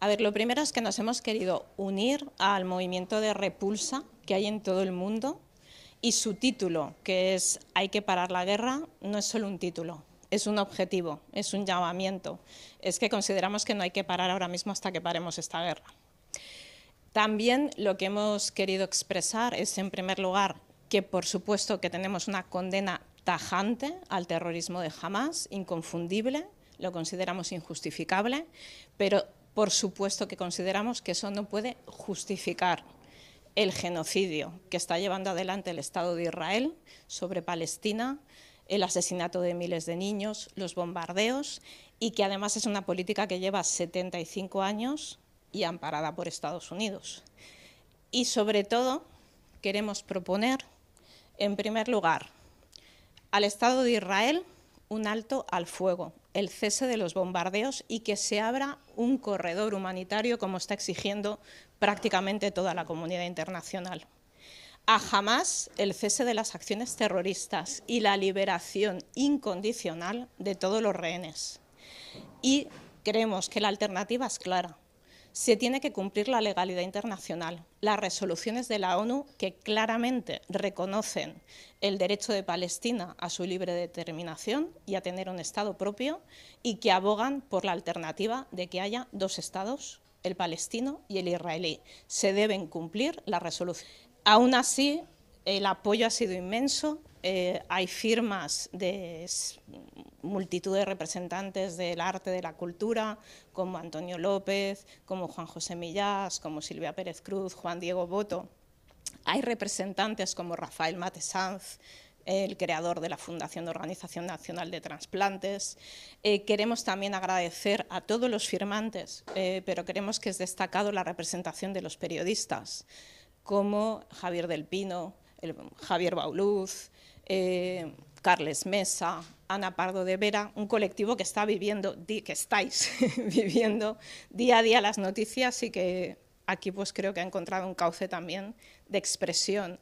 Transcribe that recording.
A ver, lo primero es que nos hemos querido unir al movimiento de repulsa que hay en todo el mundo y su título, que es Hay que parar la guerra, no es solo un título, es un objetivo, es un llamamiento. Es que consideramos que no hay que parar ahora mismo hasta que paremos esta guerra. También lo que hemos querido expresar es, en primer lugar, que por supuesto que tenemos una condena tajante al terrorismo de Hamas, inconfundible, lo consideramos injustificable, pero por supuesto que consideramos que eso no puede justificar el genocidio que está llevando adelante el Estado de Israel sobre Palestina, el asesinato de miles de niños, los bombardeos y que además es una política que lleva 75 años y amparada por Estados Unidos. Y sobre todo queremos proponer, en primer lugar, al Estado de Israel un alto al fuego, el cese de los bombardeos y que se abra un corredor humanitario como está exigiendo prácticamente toda la comunidad internacional. A jamás el cese de las acciones terroristas y la liberación incondicional de todos los rehenes. Y creemos que la alternativa es clara se tiene que cumplir la legalidad internacional, las resoluciones de la ONU que claramente reconocen el derecho de Palestina a su libre determinación y a tener un Estado propio y que abogan por la alternativa de que haya dos Estados, el palestino y el israelí. Se deben cumplir las resoluciones. Aún así, el apoyo ha sido inmenso. Eh, hay firmas de multitud de representantes del arte, de la cultura, como Antonio López, como Juan José Millás, como Silvia Pérez Cruz, Juan Diego Boto. Hay representantes como Rafael Mate Sanz, el creador de la Fundación de Organización Nacional de Transplantes. Eh, queremos también agradecer a todos los firmantes, eh, pero queremos que es destacado la representación de los periodistas, como Javier del Pino, Javier Bauluz, eh, Carles Mesa, Ana Pardo de Vera, un colectivo que está viviendo, que estáis viviendo día a día las noticias y que aquí pues creo que ha encontrado un cauce también de expresión.